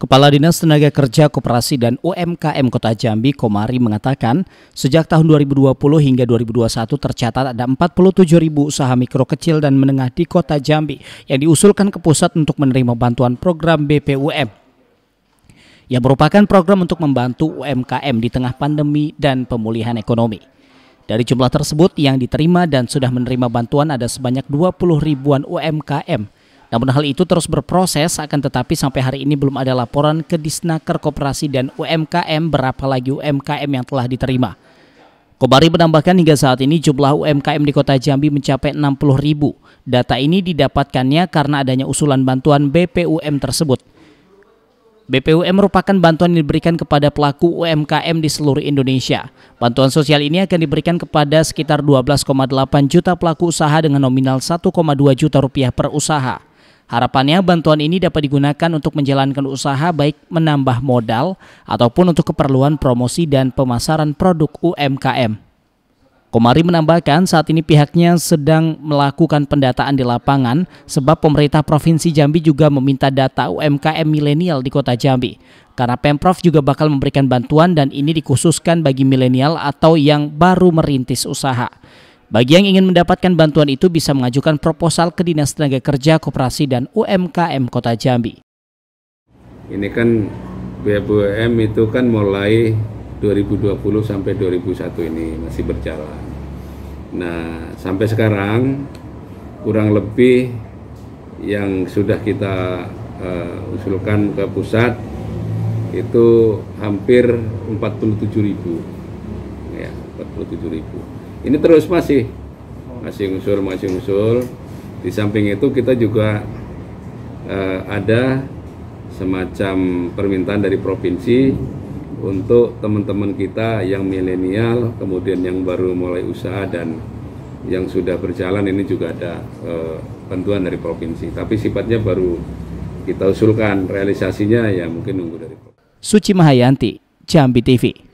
Kepala Dinas Tenaga Kerja Koperasi dan UMKM Kota Jambi Komari mengatakan, sejak tahun 2020 hingga 2021 tercatat ada 47 ribu usaha mikro kecil dan menengah di Kota Jambi yang diusulkan ke pusat untuk menerima bantuan program BPUM yang merupakan program untuk membantu UMKM di tengah pandemi dan pemulihan ekonomi. Dari jumlah tersebut yang diterima dan sudah menerima bantuan ada sebanyak 20 ribuan UMKM namun hal itu terus berproses akan tetapi sampai hari ini belum ada laporan ke Disnaker Koperasi dan UMKM berapa lagi UMKM yang telah diterima. Kobari menambahkan hingga saat ini jumlah UMKM di kota Jambi mencapai 60 ribu. Data ini didapatkannya karena adanya usulan bantuan BPUM tersebut. BPUM merupakan bantuan yang diberikan kepada pelaku UMKM di seluruh Indonesia. Bantuan sosial ini akan diberikan kepada sekitar 12,8 juta pelaku usaha dengan nominal 1,2 juta rupiah per usaha. Harapannya bantuan ini dapat digunakan untuk menjalankan usaha baik menambah modal ataupun untuk keperluan promosi dan pemasaran produk UMKM. Komari menambahkan saat ini pihaknya sedang melakukan pendataan di lapangan sebab pemerintah Provinsi Jambi juga meminta data UMKM milenial di kota Jambi. Karena Pemprov juga bakal memberikan bantuan dan ini dikhususkan bagi milenial atau yang baru merintis usaha. Bagi yang ingin mendapatkan bantuan itu bisa mengajukan proposal ke Dinas Tenaga Kerja, Koperasi, dan UMKM Kota Jambi. Ini kan BBM itu kan mulai 2020 sampai 2001 ini masih berjalan. Nah, sampai sekarang kurang lebih yang sudah kita uh, usulkan ke pusat itu hampir 47 ribu ya 47 ribu ini terus masih masih unsur masih unsur di samping itu kita juga uh, ada semacam permintaan dari provinsi untuk teman-teman kita yang milenial kemudian yang baru mulai usaha dan yang sudah berjalan ini juga ada eh, bantuan dari provinsi tapi sifatnya baru kita usulkan realisasinya ya mungkin nunggu dari Suci Mahayanti Jambi TV